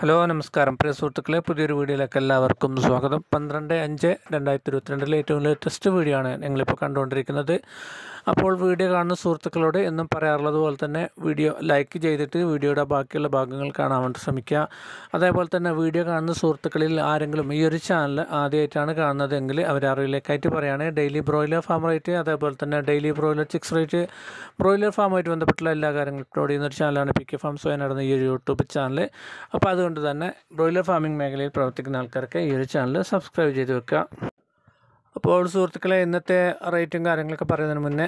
hello നമസ്കാരം പ്രിയ സുഹൃത്തുക്കളെ പുതിയൊരു വീഡിയോയിലേക്ക് എല്ലാവർക്കും സ്വാഗതം പന്ത്രണ്ട് അഞ്ച് രണ്ടായിരത്തി ഇരുപത്തിരണ്ടിലെ ഏറ്റവും ലേറ്റസ്റ്റ് വീഡിയോ ആണ് ഞങ്ങളിപ്പോൾ കണ്ടുകൊണ്ടിരിക്കുന്നത് അപ്പോൾ വീഡിയോ കാണുന്ന സുഹൃത്തുക്കളോട് എന്നും പറയാറുള്ളത് പോലെ തന്നെ വീഡിയോ ലൈക്ക് ചെയ്തിട്ട് വീഡിയോയുടെ ബാക്കിയുള്ള ഭാഗങ്ങൾ കാണാൻ വേണ്ടി ശ്രമിക്കുക അതേപോലെ തന്നെ വീഡിയോ കാണുന്ന സുഹൃത്തുക്കളിൽ ആരെങ്കിലും ഈ ഒരു ചാനൽ ആദ്യമായിട്ടാണ് കാണുന്നതെങ്കിൽ അവരെ അറിവിലേക്കായിട്ട് ഡെയിലി ബ്രോയിലർ ഫാം റേറ്റ് അതേപോലെ തന്നെ daily broiler chicks rate broiler ഫാമുമായിട്ട് ബന്ധപ്പെട്ടുള്ള എല്ലാ കാര്യങ്ങളും അപ്ലോഡ് ചെയ്യുന്ന ഒരു ചാനലാണ് പി കെ ഫാംസ് നടന്ന ഈ ഒരു യൂട്യൂബ് ചാനൽ അപ്പോൾ അത് അതുകൊണ്ട് തന്നെ ബ്രോയിലർ ഫാമിംഗ് മേഖലയിൽ പ്രവർത്തിക്കുന്ന ആൾക്കാർക്ക് ഈ ഒരു ചാനൽ സബ്സ്ക്രൈബ് ചെയ്ത് വെക്കുക അപ്പോൾ സുഹൃത്തുക്കളെ ഇന്നത്തെ റേറ്റും കാര്യങ്ങളൊക്കെ പറയുന്നതിന് മുന്നേ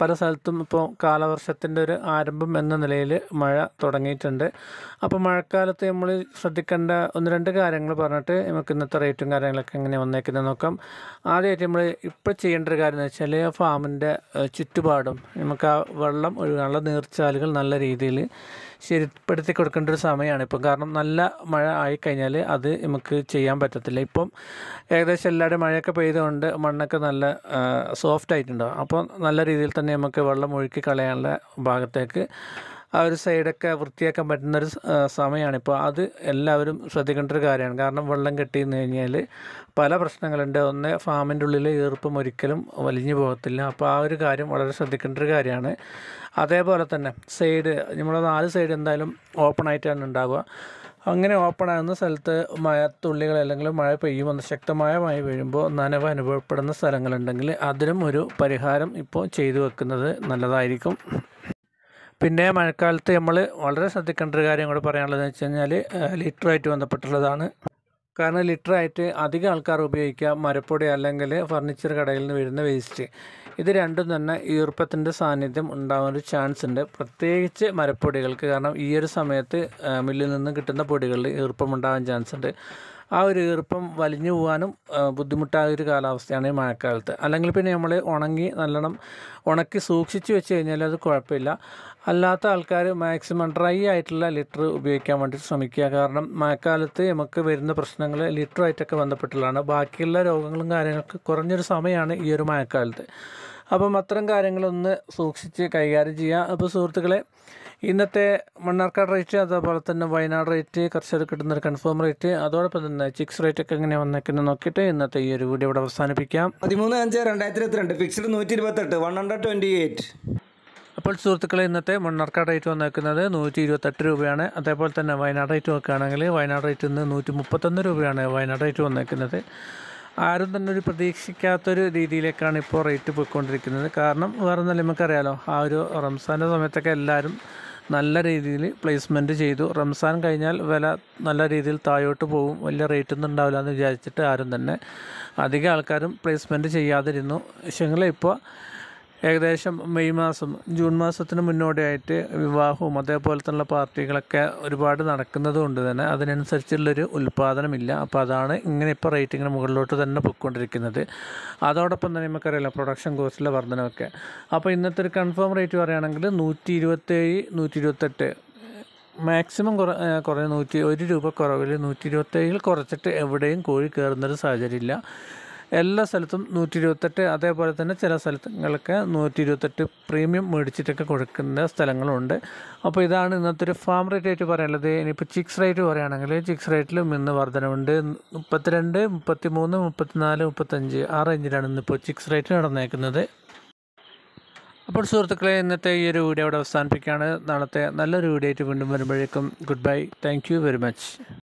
പല സ്ഥലത്തും ഇപ്പോൾ കാലവർഷത്തിൻ്റെ ഒരു ആരംഭം എന്ന നിലയിൽ മഴ തുടങ്ങിയിട്ടുണ്ട് അപ്പോൾ മഴക്കാലത്ത് നമ്മൾ ശ്രദ്ധിക്കേണ്ട ഒന്ന് രണ്ട് കാര്യങ്ങൾ പറഞ്ഞിട്ട് നമുക്ക് ഇന്നത്തെ റേറ്റും കാര്യങ്ങളൊക്കെ എങ്ങനെ വന്നേക്കുന്നത് നോക്കാം ആദ്യമായിട്ട് നമ്മൾ ഇപ്പോൾ ചെയ്യേണ്ട ഒരു കാര്യം എന്ന് വെച്ചാൽ ഫാമിൻ്റെ ചുറ്റുപാടും നമുക്ക് ആ വെള്ളം ഒഴുകാനുള്ള നീർച്ചാലുകൾ നല്ല രീതിയിൽ ശരിപ്പെടുത്തി കൊടുക്കേണ്ട ഒരു സമയമാണ് ഇപ്പം കാരണം നല്ല മഴ ആയിക്കഴിഞ്ഞാൽ അത് നമുക്ക് ചെയ്യാൻ പറ്റത്തില്ല ഇപ്പം ഏകദേശം എല്ലാവരുടെയും മഴയൊക്കെ പെയ്തുകൊണ്ട് കൊണ്ട് മണ്ണൊക്കെ നല്ല സോഫ്റ്റ് ആയിട്ടുണ്ടാവും അപ്പോൾ നല്ല രീതിയിൽ തന്നെ നമുക്ക് വെള്ളം ഒഴുക്കി കളയാനുള്ള ഭാഗത്തേക്ക് ആ ഒരു സൈഡൊക്കെ വൃത്തിയാക്കാൻ പറ്റുന്നൊരു സമയമാണ് ഇപ്പോൾ അത് എല്ലാവരും ശ്രദ്ധിക്കേണ്ട ഒരു കാര്യമാണ് കാരണം വെള്ളം കെട്ടി നിന്ന് കഴിഞ്ഞാൽ പല പ്രശ്നങ്ങളുണ്ട് ഒന്ന് ഫാമിൻ്റെ ഉള്ളിൽ ഈർപ്പം ഒരിക്കലും വലിഞ്ഞു പോകത്തില്ല അപ്പോൾ ആ ഒരു കാര്യം വളരെ ശ്രദ്ധിക്കേണ്ട ഒരു കാര്യമാണ് അതേപോലെ തന്നെ സൈഡ് നമ്മുടെ നാല് സൈഡ് എന്തായാലും ഓപ്പൺ ആയിട്ടാണ് ഉണ്ടാവുക അങ്ങനെ ഓപ്പണാകുന്ന സ്ഥലത്ത് മഴത്തുള്ളികൾ അല്ലെങ്കിൽ മഴ പെയ്യുമെന്ന് ശക്തമായ മഴ വീഴുമ്പോൾ നനവ് അനുഭവപ്പെടുന്ന സ്ഥലങ്ങളുണ്ടെങ്കിൽ അതിനും ഒരു പരിഹാരം ഇപ്പോൾ ചെയ്തു വെക്കുന്നത് നല്ലതായിരിക്കും പിന്നെ മഴക്കാലത്ത് നമ്മൾ വളരെ ശ്രദ്ധിക്കേണ്ട ഒരു കാര്യം കൂടെ പറയാനുള്ളതെന്ന് വെച്ച് കഴിഞ്ഞാൽ ലിറ്ററായിട്ട് ബന്ധപ്പെട്ടുള്ളതാണ് കാരണം ആയിട്ട് അധികം ആൾക്കാർ ഉപയോഗിക്കുക മരപ്പൊടി അല്ലെങ്കിൽ ഫർണിച്ചർ കടയിൽ നിന്ന് വരുന്ന വേസ്റ്റ് ഇത് രണ്ടും തന്നെ ഈർപ്പത്തിൻ്റെ സാന്നിധ്യം ഉണ്ടാകാൻ ഒരു ചാൻസ് ഉണ്ട് പ്രത്യേകിച്ച് മരപ്പൊടികൾക്ക് കാരണം ഈ ഒരു സമയത്ത് മില്ലിൽ നിന്ന് കിട്ടുന്ന പൊടികളിൽ ഈർപ്പം ഉണ്ടാകാൻ ചാൻസ് ഉണ്ട് ആ ഒരു ഈർപ്പം വലിഞ്ഞു പോകാനും ബുദ്ധിമുട്ടായ ഒരു കാലാവസ്ഥയാണ് ഈ മഴക്കാലത്ത് അല്ലെങ്കിൽ പിന്നെ നമ്മൾ ഉണങ്ങി നല്ലോണം ഉണക്കി സൂക്ഷിച്ച് വെച്ച് കഴിഞ്ഞാൽ അത് കുഴപ്പമില്ല അല്ലാത്ത ആൾക്കാർ മാക്സിമം ഡ്രൈ ആയിട്ടുള്ള ലിറ്റർ ഉപയോഗിക്കാൻ വേണ്ടി ശ്രമിക്കുക കാരണം മഴക്കാലത്ത് നമുക്ക് വരുന്ന പ്രശ്നങ്ങൾ ലിറ്ററുമായിട്ടൊക്കെ ബന്ധപ്പെട്ടുള്ളതാണ് ബാക്കിയുള്ള രോഗങ്ങളും കാര്യങ്ങളൊക്കെ കുറഞ്ഞൊരു സമയമാണ് ഈ ഒരു മഴക്കാലത്ത് അപ്പം അത്തരം കാര്യങ്ങളൊന്ന് സൂക്ഷിച്ച് കൈകാര്യം ചെയ്യുക അപ്പോൾ സുഹൃത്തുക്കളെ ഇന്നത്തെ മണ്ണാർക്കാട് റേറ്റ് അതേപോലെ തന്നെ വയനാട് റേറ്റ് കർഷകർ കിട്ടുന്ന ഒരു കൺഫേം റേറ്റ് അതോടൊപ്പം തന്നെ ചിക്സ് റേറ്റ് ഒക്കെ എങ്ങനെ വന്നേക്കുന്നത് നോക്കിയിട്ട് ഇന്നത്തെ ഈ ഒരു വീഡിയോ ഇവിടെ അവസാനിപ്പിക്കാം പതിമൂന്ന് അഞ്ച് രണ്ടായിരത്തി ഇരുപത്തിരണ്ട് ഫിക്സ്ഡ് നൂറ്റി ഇരുപത്തെട്ട് വൺ ഹൺഡ്രഡ് ട്വൻറ്റി എയ്റ്റ് അപ്പോൾ സുഹൃത്തുക്കളെ ഇന്നത്തെ മണ്ണാർക്കാട് റേറ്റ് വന്നേക്കുന്നത് നൂറ്റി ഇരുപത്തെട്ട് രൂപയാണ് അതേപോലെ തന്നെ വയനാട് റേറ്റ് നോക്കുകയാണെങ്കിൽ വയനാട് റേറ്റ് ഇന്ന് നൂറ്റി മുപ്പത്തൊന്ന് രൂപയാണ് വയനാട് റേറ്റ് വന്നേക്കുന്നത് ആരും തന്നെ ഒരു പ്രതീക്ഷിക്കാത്തൊരു രീതിയിലേക്കാണ് ഇപ്പോൾ റേറ്റ് പോയിക്കൊണ്ടിരിക്കുന്നത് കാരണം വേറെ നല്ല നമുക്കറിയാലോ ആ ഒരു റംസാൻ്റെ സമയത്തൊക്കെ എല്ലാവരും നല്ല രീതിയിൽ പ്ലേസ്മെൻറ്റ് ചെയ്തു റംസാൻ കഴിഞ്ഞാൽ വില നല്ല രീതിയിൽ താഴോട്ട് പോകും വലിയ റേറ്റ് ഒന്നും ഉണ്ടാവില്ല എന്ന് വിചാരിച്ചിട്ട് ആരും തന്നെ അധികം ആൾക്കാരും പ്ലേസ്മെൻറ്റ് ചെയ്യാതിരുന്നു പക്ഷേങ്കിൽ ഇപ്പോൾ ഏകദേശം മെയ് മാസം ജൂൺ മാസത്തിന് മുന്നോടിയായിട്ട് വിവാഹവും അതേപോലെ തന്നെയുള്ള പാർട്ടികളൊക്കെ ഒരുപാട് നടക്കുന്നത് കൊണ്ട് തന്നെ അതിനനുസരിച്ചുള്ളൊരു ഉൽപ്പാദനമില്ല അപ്പോൾ അതാണ് ഇങ്ങനെ ഇപ്പോൾ റേറ്റിങ്ങിന് മുകളിലോട്ട് തന്നെ പൊയ്ക്കൊണ്ടിരിക്കുന്നത് അതോടൊപ്പം തന്നെ നമുക്കറിയാലോ പ്രൊഡക്ഷൻ കോസ്റ്റിലെ വർധനമൊക്കെ അപ്പോൾ ഇന്നത്തെ ഒരു കൺഫേം റേറ്റ് പറയുകയാണെങ്കിൽ നൂറ്റി ഇരുപത്തേഴ് നൂറ്റി ഇരുപത്തെട്ട് മാക്സിമം കുറ കുറേ നൂറ്റി ഒരു രൂപ കുറവിൽ നൂറ്റി ഇരുപത്തേഴിൽ കുറച്ചിട്ട് എവിടെയും കോഴി കയറുന്നൊരു സാഹചര്യമില്ല എല്ലാ സ്ഥലത്തും നൂറ്റി ഇരുപത്തെട്ട് അതേപോലെ തന്നെ ചില സ്ഥലങ്ങളൊക്കെ നൂറ്റി ഇരുപത്തെട്ട് പ്രീമിയം മേടിച്ചിട്ടൊക്കെ കൊടുക്കുന്ന സ്ഥലങ്ങളുണ്ട് അപ്പോൾ ഇതാണ് ഇന്നത്തെ ഒരു ഫാം റേറ്റ് ആയിട്ട് പറയാനുള്ളത് ഇനിയിപ്പോൾ ചിക്സ് റേറ്റ് പറയുകയാണെങ്കിൽ ചിക്സ് റേറ്റിലും ഇന്ന് വർധനവുണ്ട് മുപ്പത്തിരണ്ട് മുപ്പത്തി മൂന്ന് മുപ്പത്തിനാല് മുപ്പത്തഞ്ച് ആ റേഞ്ചിലാണ് ഇന്നിപ്പോൾ ചിക്സ് റേറ്റ് നടന്നേക്കുന്നത് അപ്പോൾ സുഹൃത്തുക്കളെ ഇന്നത്തെ ഈ ഒരു വീഡിയോ ഇവിടെ അവസാനിപ്പിക്കുകയാണ് നാളത്തെ നല്ലൊരു വീഡിയോ ആയിട്ട് വീണ്ടും വരുമ്പോഴേക്കും good bye thank very much